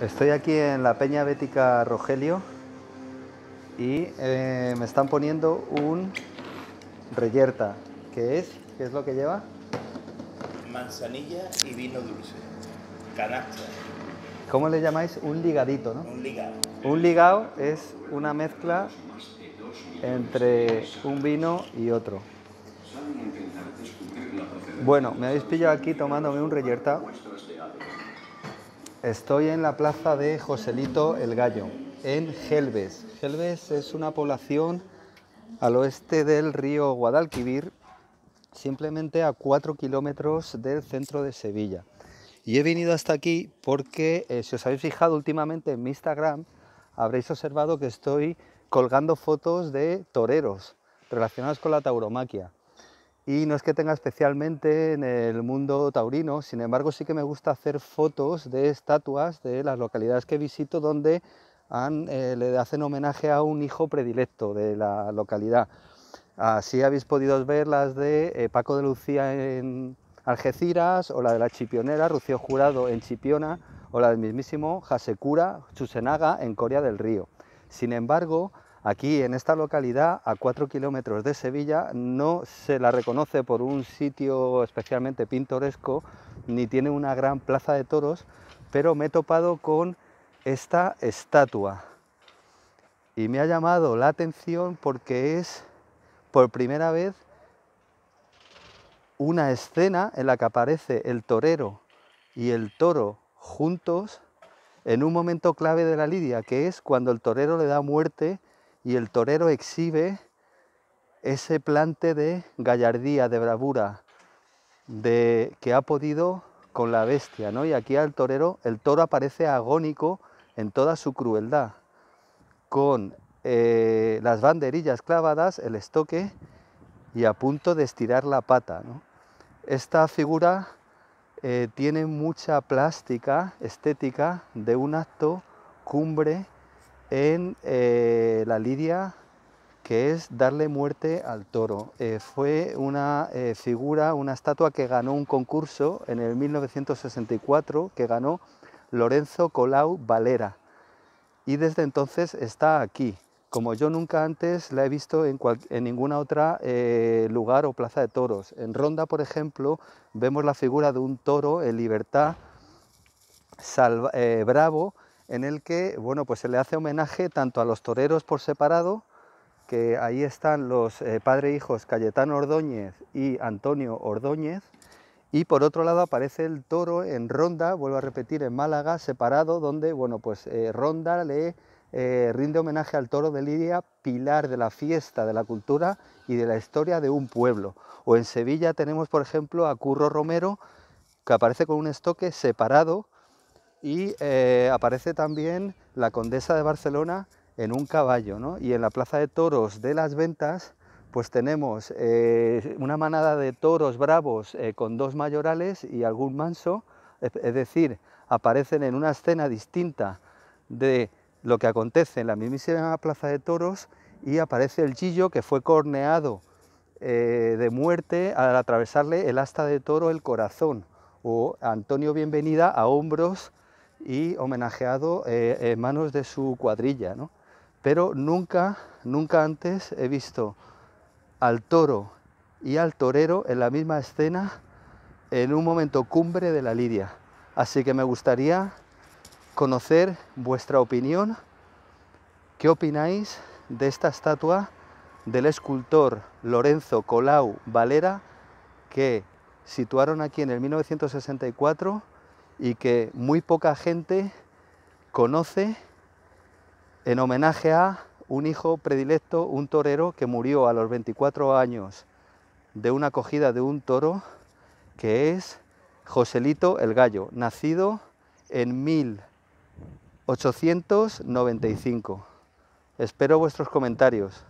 Estoy aquí en la Peña Bética Rogelio y eh, me están poniendo un reyerta. ¿Qué es? ¿Qué es lo que lleva? Manzanilla y vino dulce. Canasta. ¿Cómo le llamáis? Un ligadito, ¿no? Un ligado. Un ligado es una mezcla entre un vino y otro. Bueno, me habéis pillado aquí tomándome un reyerta Estoy en la plaza de Joselito el Gallo, en Gelbes. Gelbes es una población al oeste del río Guadalquivir, simplemente a 4 kilómetros del centro de Sevilla. Y he venido hasta aquí porque, eh, si os habéis fijado últimamente en mi Instagram, habréis observado que estoy colgando fotos de toreros relacionados con la tauromaquia y no es que tenga especialmente en el mundo taurino, sin embargo sí que me gusta hacer fotos de estatuas de las localidades que visito donde eh, le hacen homenaje a un hijo predilecto de la localidad. Así habéis podido ver las de eh, Paco de Lucía en Algeciras o la de la Chipionera, Rucio Jurado en Chipiona o la del mismísimo Hasekura Chusenaga en Corea del Río. Sin embargo, Aquí en esta localidad, a 4 kilómetros de Sevilla, no se la reconoce por un sitio especialmente pintoresco, ni tiene una gran plaza de toros, pero me he topado con esta estatua. Y me ha llamado la atención porque es por primera vez una escena en la que aparece el torero y el toro juntos en un momento clave de la lidia, que es cuando el torero le da muerte y el torero exhibe ese plante de gallardía, de bravura, de que ha podido con la bestia, ¿no? Y aquí al torero, el toro aparece agónico en toda su crueldad, con eh, las banderillas clavadas, el estoque y a punto de estirar la pata. Esta figura eh, tiene mucha plástica estética de un acto cumbre en eh, la lidia, que es darle muerte al toro. Eh, fue una eh, figura, una estatua que ganó un concurso en el 1964 que ganó Lorenzo Colau Valera. Y desde entonces está aquí. Como yo nunca antes la he visto en, en ninguna otra lugar o plaza de toros. En Ronda, por ejemplo, vemos la figura de un toro en libertad, bravo, en el que bueno, pues se le hace homenaje tanto a los toreros por separado, que ahí están los eh, padre e hijos Cayetano Ordóñez y Antonio Ordóñez, y por otro lado aparece el toro en Ronda, vuelvo a repetir, en Málaga, separado, donde bueno, pues, eh, Ronda le eh, rinde homenaje al toro de Lidia, pilar de la fiesta, de la cultura y de la historia de un pueblo. O en Sevilla tenemos, por ejemplo, a Curro Romero, que aparece con un estoque separado, y eh, aparece también la condesa de Barcelona en un caballo, ¿no? Y en la plaza de toros de las ventas, pues tenemos eh, una manada de toros bravos eh, con dos mayorales y algún manso, es decir, aparecen en una escena distinta de lo que acontece en la mismísima plaza de toros y aparece el Chillo que fue corneado de muerte al atravesarle el asta de toro el corazón o Antonio Bienvenida a hombros y homenajeado eh, en manos de su cuadrilla, Pero nunca, nunca antes he visto al toro y al torero en la misma escena en un momento cumbre de la lidia. Así que me gustaría conocer vuestra opinión. ¿Qué opináis de esta estatua del escultor Lorenzo Colau Valera que situaron aquí en el 1964 y que muy poca gente conoce en homenaje a un hijo predilecto, un torero que murió a los 24 años de una acogida de un toro, que es Joselito el Gallo, nacido en 1895. Espero vuestros comentarios.